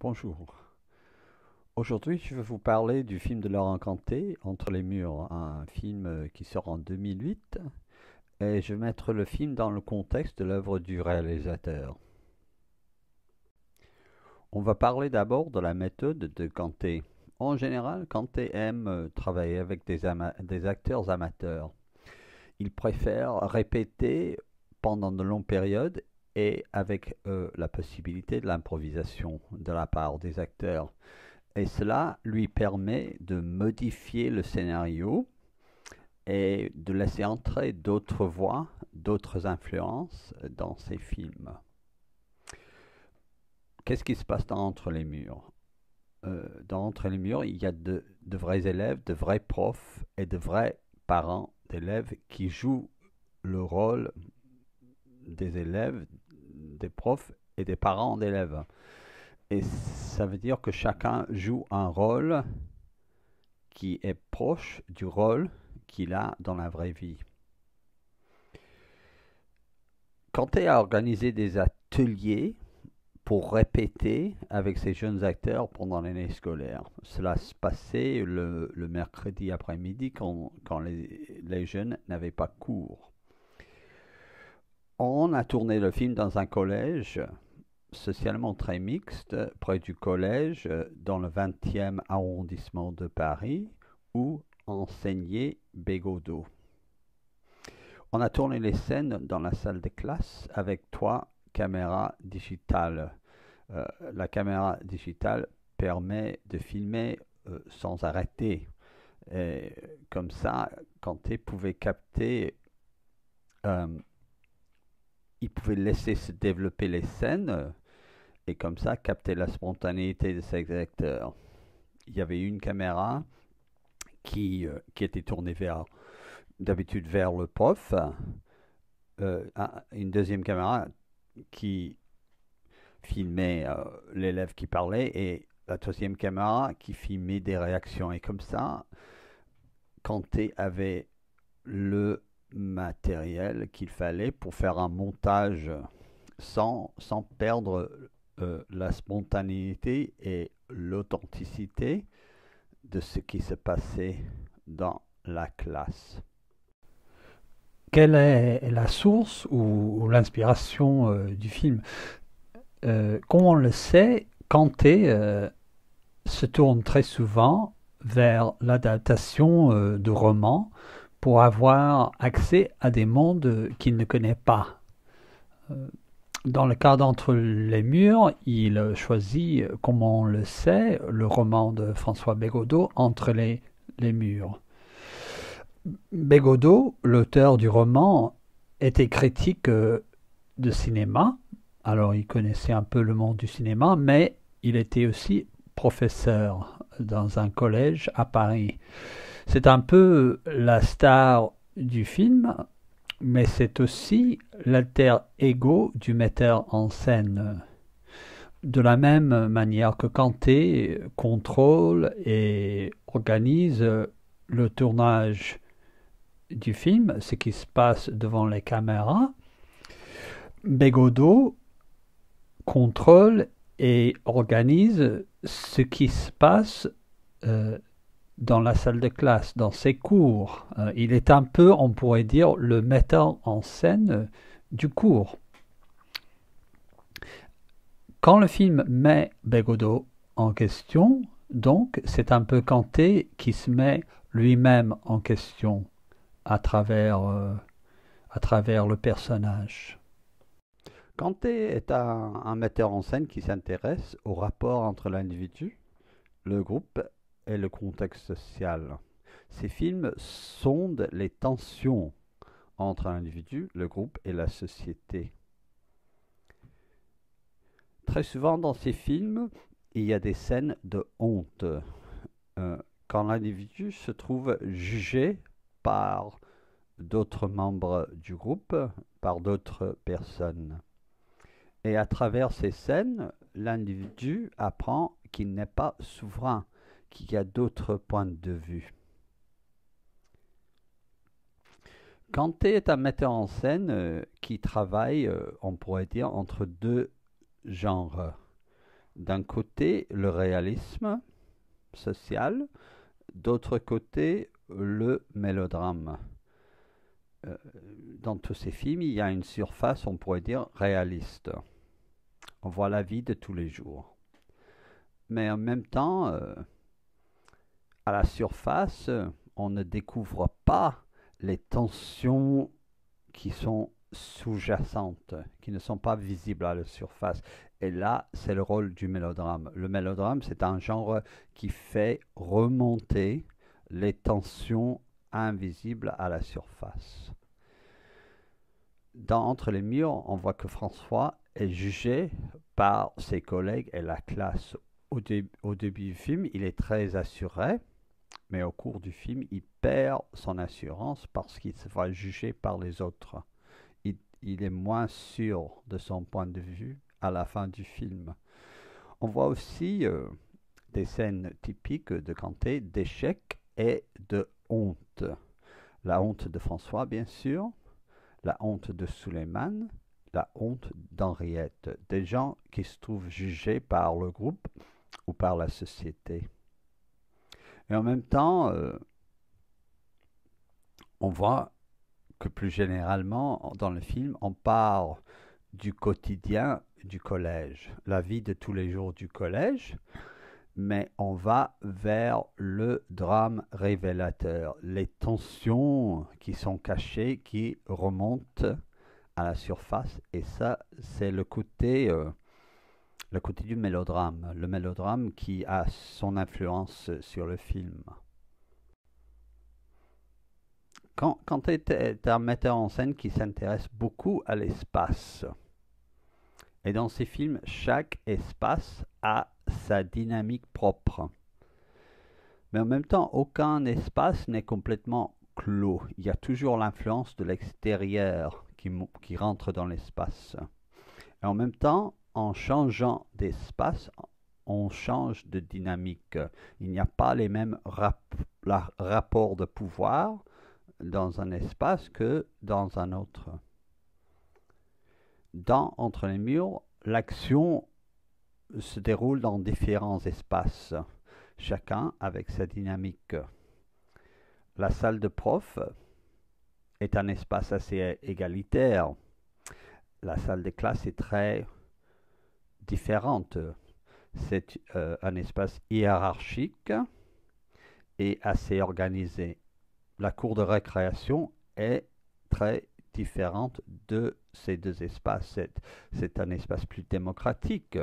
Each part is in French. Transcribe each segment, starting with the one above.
Bonjour. Aujourd'hui, je vais vous parler du film de Laurent Canté, Entre les murs, un film euh, qui sort en 2008. Et je vais mettre le film dans le contexte de l'œuvre du réalisateur. On va parler d'abord de la méthode de Canté. En général, Canté aime euh, travailler avec des, des acteurs amateurs. Il préfère répéter pendant de longues périodes et avec euh, la possibilité de l'improvisation de la part des acteurs. Et cela lui permet de modifier le scénario et de laisser entrer d'autres voix, d'autres influences dans ses films. Qu'est-ce qui se passe dans Entre les murs euh, Dans Entre les murs, il y a de, de vrais élèves, de vrais profs et de vrais parents d'élèves qui jouent le rôle des élèves des profs et des parents d'élèves. Et ça veut dire que chacun joue un rôle qui est proche du rôle qu'il a dans la vraie vie. Quand a organisé des ateliers pour répéter avec ces jeunes acteurs pendant l'année scolaire. Cela se passait le, mercredi après-midi quand, les jeunes n'avaient pas cours. On a tourné le film dans un collège socialement très mixte, près du collège, dans le 20e arrondissement de Paris, où enseignait Bégodeau. On a tourné les scènes dans la salle de classe avec trois caméras digitales. Euh, la caméra digitale permet de filmer euh, sans arrêter. comme ça, tu pouvait capter euh, il pouvait laisser se développer les scènes euh, et comme ça capter la spontanéité de ses acteurs. Il y avait une caméra qui, euh, qui était tournée vers, d'habitude vers le prof, euh, une deuxième caméra qui filmait l'élève qui parlait et la troisième caméra qui filmait des réactions. Et comme ça, Kanté avait le matériel qu'il fallait pour faire un montage sans, sans perdre euh, la spontanéité et l'authenticité de ce qui se passait dans la classe. Quelle est la source ou, l'inspiration euh, du film euh, Comme on le sait, Kanté se tourne très souvent vers l'adaptation de romans pour avoir accès à des mondes qu'il ne connaît pas. Euh, dans le cadre d'Entre les murs, il choisit, comme on le sait, le roman de François Bégodeau, Entre les, les murs. Bégodeau, l'auteur du roman, était critique euh, de cinéma, alors il connaissait un peu le monde du cinéma, mais il était aussi professeur dans un collège à Paris. C'est un peu la star du film, mais c'est aussi l'alter ego du metteur en scène. De la même manière que Kanté contrôle et organise le tournage du film, ce qui se passe devant les caméras, Begodo contrôle et organise ce qui se passe euh, dans la salle de classe, dans ses cours. Euh, il est un peu, on pourrait dire, le metteur en scène euh, du cours. Quand le film met Begodo en question, donc c'est un peu Kanté qui se met lui-même en question à travers, euh, à travers le personnage. Kanté est un metteur en scène qui s'intéresse au rapport entre l'individu, le groupe le contexte social. Ces films sondent les tensions entre l'individu, le groupe et la société. Très souvent dans ces films, il y a des scènes de honte. Euh, quand l'individu se trouve jugé par d'autres membres du groupe, par d'autres personnes. Et à travers ces scènes, l'individu apprend qu'il n'est pas souverain, qu'il y a d'autres points de vue. Kanté est un metteur en scène euh, qui travaille, euh, on pourrait dire, entre deux genres. D'un côté, le réalisme social, d'autre côté, le mélodrame. Euh, dans tous ces films, il y a une surface, on pourrait dire, réaliste. On voit la vie de tous les jours. Mais en même temps, à la surface, on ne découvre pas les tensions qui sont sous-jacentes, qui ne sont pas visibles à la surface. Et là, c'est le rôle du mélodrame. Le mélodrame, c'est un genre qui fait remonter les tensions invisibles à la surface. Dans Entre les murs, on voit que François est jugé par ses collègues et la classe. Au, au début du film, il est très assuré, mais au cours du film, il perd son assurance parce qu'il se voit jugé par les autres. Il, est moins sûr de son point de vue à la fin du film. On voit aussi euh, des scènes typiques de Kanté d'échec et de honte. La honte de François, bien sûr, la honte de Suleiman, la honte d'Henriette, des gens qui se trouvent jugés par le groupe ou par la société. Et en même temps, euh, on voit que plus généralement, dans le film, on part du quotidien du collège, la vie de tous les jours du collège, mais on va vers le drame révélateur, les tensions qui sont cachées, qui remontent à la surface, et ça, c'est le côté... Euh, le côté du mélodrame, le mélodrame qui a son influence sur le film. Quand, est un metteur en scène qui s'intéresse beaucoup à l'espace, et dans ces films, chaque espace a sa dynamique propre. Mais en même temps, aucun espace n'est complètement clos. Il y a toujours l'influence de l'extérieur qui rentre dans l'espace. Et en même temps, en changeant d'espace, on change de dynamique. Il n'y a pas les mêmes rapports de pouvoir dans un espace que dans un autre. Dans Entre les murs, l'action se déroule dans différents espaces, chacun avec sa dynamique. La salle de prof est un espace assez égalitaire. La salle de classe est très différente, C'est euh, un espace hiérarchique et assez organisé. La cour de récréation est très différente de ces deux espaces. C'est un espace plus démocratique,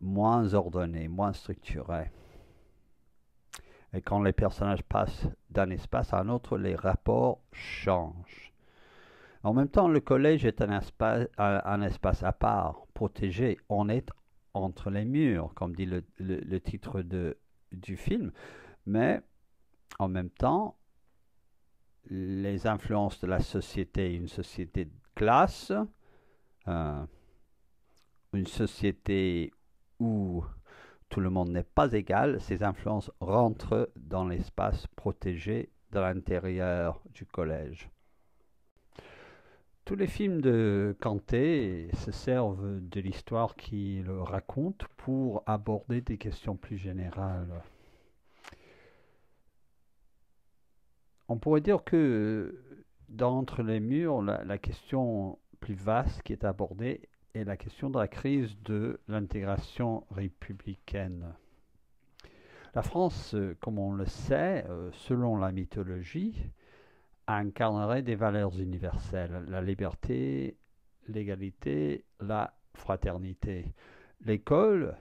moins ordonné, moins structuré. Et quand les personnages passent d'un espace à un autre, les rapports changent. En même temps, le collège est euh, un espace, à part, protégé. On est entre les murs, comme dit le, titre du film. Mais en même temps, les influences de la société, une société de classe, euh, une société où tout le monde n'est pas égal, ces influences rentrent dans l'espace protégé de l'intérieur du collège. Tous les films de Kanté se servent de l'histoire qu'il raconte pour aborder des questions plus générales. On pourrait dire que d'entre les murs, la, question plus vaste qui est abordée est la question de la crise de l'intégration républicaine. La France, euh, comme on le sait, euh, selon la mythologie, incarnerait des valeurs universelles, la liberté, l'égalité, la fraternité. L'école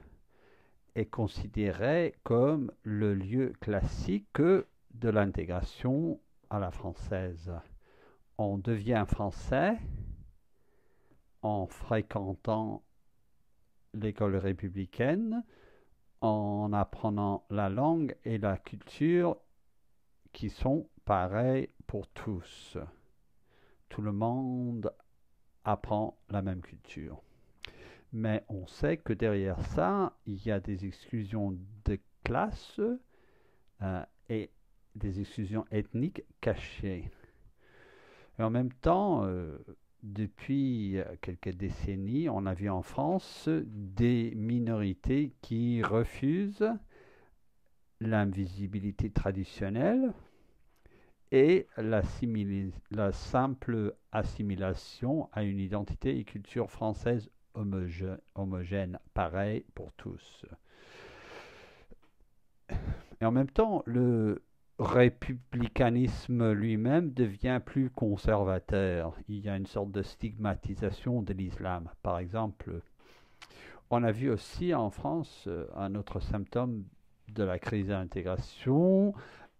est considérée comme le lieu classique de l'intégration à la française. On devient français en fréquentant l'école républicaine, en apprenant la langue et la culture qui sont pareil pour tous. Tout le monde apprend la même culture. Mais on sait que derrière ça, il y a des exclusions de classe euh, et des exclusions ethniques cachées. Et en même temps, euh, depuis quelques décennies, on a vu en France des minorités qui refusent l'invisibilité traditionnelle, et la, simple assimilation à une identité et culture française homogène, pareil pour tous. Et en même temps, le républicanisme lui-même devient plus conservateur. Il y a une sorte de stigmatisation de l'islam. Par exemple, on a vu aussi en France euh, un autre symptôme de la crise d'intégration,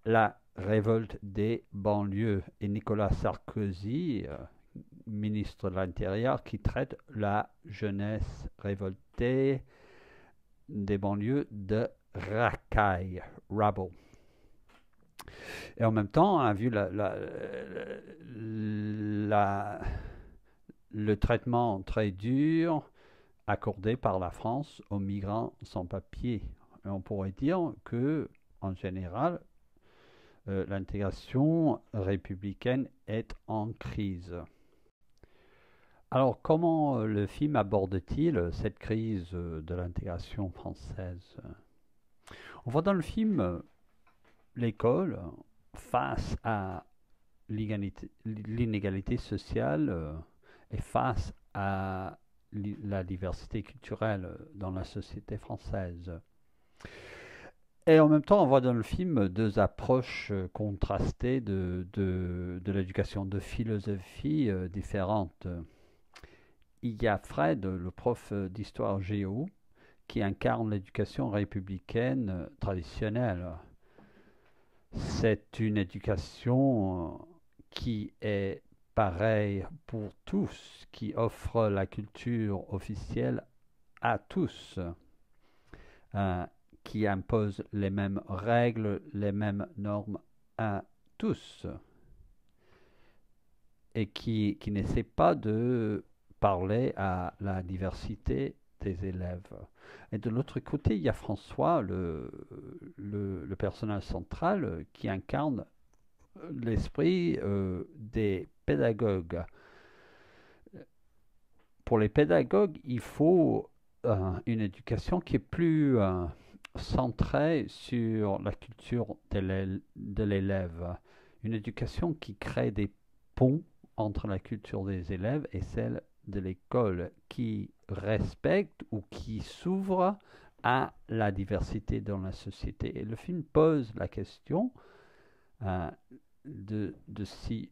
la révolte des banlieues et Nicolas Sarkozy, euh, ministre de l'Intérieur, qui traite la jeunesse révoltée des banlieues de racaille, rabble. Et en même temps, a hein, vu le traitement très dur accordé par la France aux migrants sans papier. on pourrait dire que, en général, euh, l'intégration républicaine est en crise. Alors comment euh, le film aborde-t-il euh, cette crise de l'intégration française On voit dans le film l'école face à l'inégalité sociale et face à la diversité culturelle dans la société française. Et en même temps, on voit dans le film deux approches euh, contrastées de, l'éducation, de philosophie euh, différentes. Il y a Fred, le prof d'histoire géo, qui incarne l'éducation républicaine euh, traditionnelle. C'est une éducation qui est pareille pour tous, qui offre la culture officielle à tous qui impose les mêmes règles, les mêmes normes à tous et qui, n'essaie pas de parler à la diversité des élèves. Et de l'autre côté, il y a François, le, le, personnage central, qui incarne l'esprit euh, des pédagogues. Pour les pédagogues, il faut euh, une éducation qui est plus... Euh, centré sur la culture de l'élève, une éducation qui crée des ponts entre la culture des élèves et celle de l'école, qui respecte ou qui s'ouvre à la diversité dans la société. Et le film pose la question euh, de, si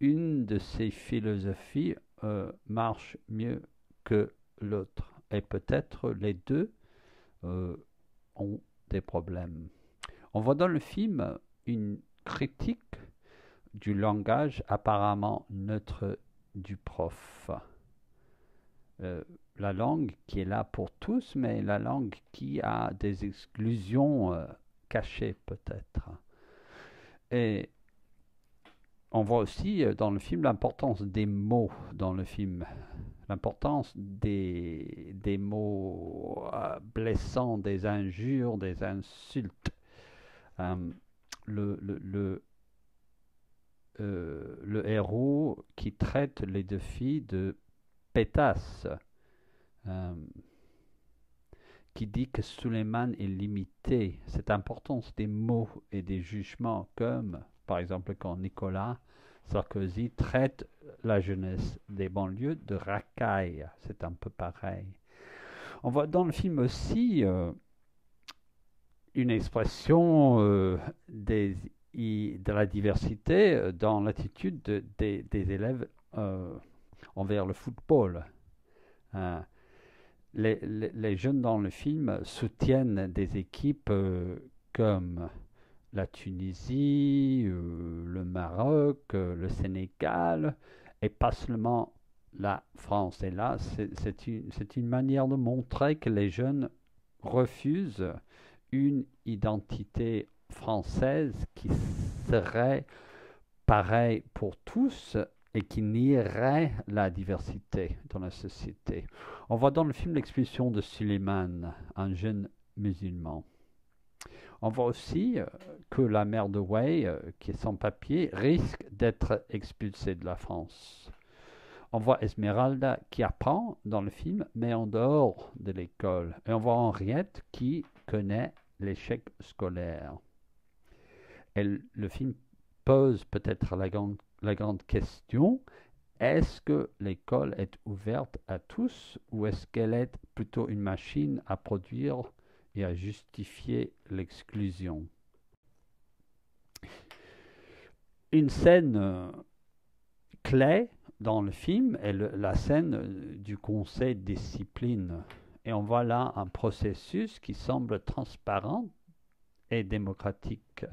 une de ces philosophies euh, marche mieux que l'autre. Et peut-être les deux euh, des problèmes. On voit dans le film une critique du langage apparemment neutre du prof. Euh, la langue qui est là pour tous, mais la langue qui a des exclusions euh, cachées peut-être. Et on voit aussi euh, dans le film l'importance des mots dans le film l'importance des, des mots euh, blessants, des injures, des insultes. Euh, le, euh, le, héros qui traite les deux filles de Pétas, qui dit que Suleiman est limité, cette importance des mots et des jugements, comme par exemple quand Nicolas Sarkozy traite la jeunesse des banlieues de racaille. C'est un peu pareil. On voit dans le film aussi euh, une expression euh, de la diversité euh, dans l'attitude des, élèves envers le football. Hein. les, jeunes dans le film soutiennent des équipes comme la Tunisie, euh, le Maroc, euh, le Sénégal, et pas seulement la France. Et là, c'est une, manière de montrer que les jeunes refusent une identité française qui serait pareille pour tous et qui nierait la diversité dans la société. On voit dans le film l'expulsion de Suleiman, un jeune musulman. On voit aussi euh, que la mère de Way, euh, qui est sans papier, risque d'être expulsée de la France. On voit Esmeralda qui apprend dans le film, mais en dehors de l'école. Et on voit Henriette qui connaît l'échec scolaire. le film pose peut-être la grande question, est-ce que l'école est ouverte à tous ou est-ce qu'elle est plutôt une machine à produire et à justifier l'exclusion. Une scène euh, clé dans le film est la scène euh, du conseil discipline. Et on voit là un processus qui semble transparent et démocratique,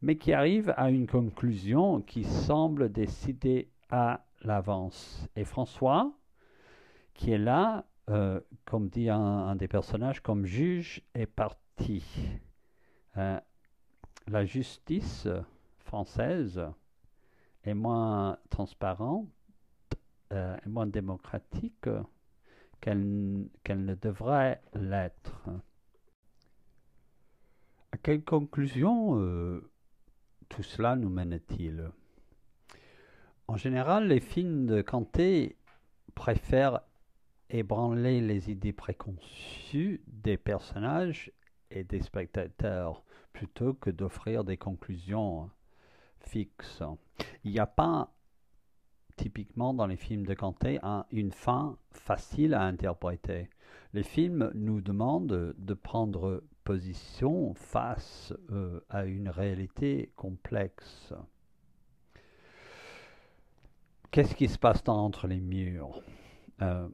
mais qui arrive à une conclusion qui semble décider à l'avance. Et François, qui est là, euh, comme dit un, des personnages, comme juge et parti. Euh, la justice française est moins transparente et euh, moins démocratique qu'elle, qu'elle ne devrait l'être. À quelle conclusion tout cela nous mène-t-il En général, les films de Kanté préfèrent ébranler les idées préconçues des personnages et des spectateurs plutôt que d'offrir des conclusions fixes. Il n'y a pas typiquement dans les films de Kanté une fin facile à interpréter. Les films nous demandent de prendre position face euh, à une réalité complexe. Qu'est-ce qui se passe entre les murs euh,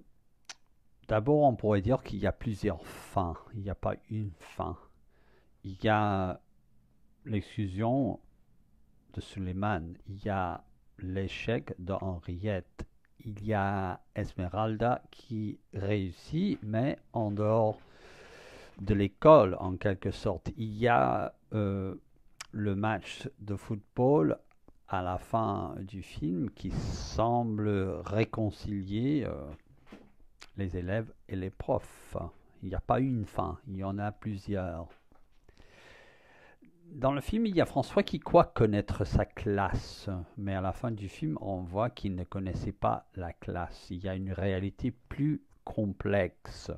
D'abord, on pourrait dire qu'il y a plusieurs fins. Il n'y a pas une fin. Il y a l'exclusion de Suleiman. Il y a l'échec de Henriette. Il y a Esmeralda qui réussit, mais en dehors de l'école, en quelque sorte. Il y a euh, le match de football à la fin du film qui semble réconcilier. Euh, les élèves et les profs. Il n'y a pas une fin, il y en a plusieurs. Dans le film, il y a François qui croit connaître sa classe, mais à la fin du film, on voit qu'il ne connaissait pas la classe. Il y a une réalité plus complexe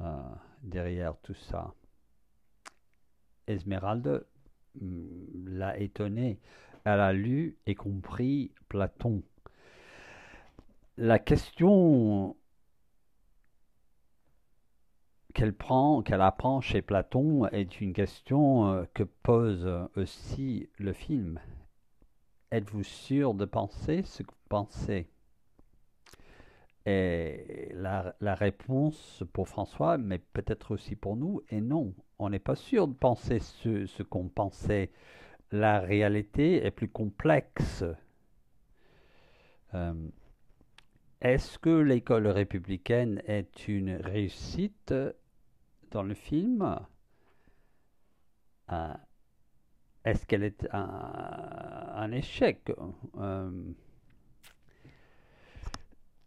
euh, derrière tout ça. Esmeralda mm, l'a étonné. Elle a lu et compris Platon. La question qu'elle prend, qu'elle apprend chez Platon est une question euh, que pose aussi le film. Êtes-vous sûr de penser ce que vous pensez Et la, réponse pour François, mais peut-être aussi pour nous, est non. On n'est pas sûr de penser ce, qu'on pensait. La réalité est plus complexe. Euh, est-ce que l'école républicaine est une réussite dans le film, euh, est-ce qu'elle est un, échec euh,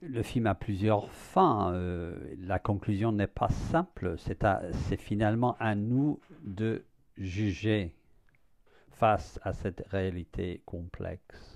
Le film a plusieurs fins. Euh, la conclusion n'est pas simple. C'est finalement à nous de juger face à cette réalité complexe.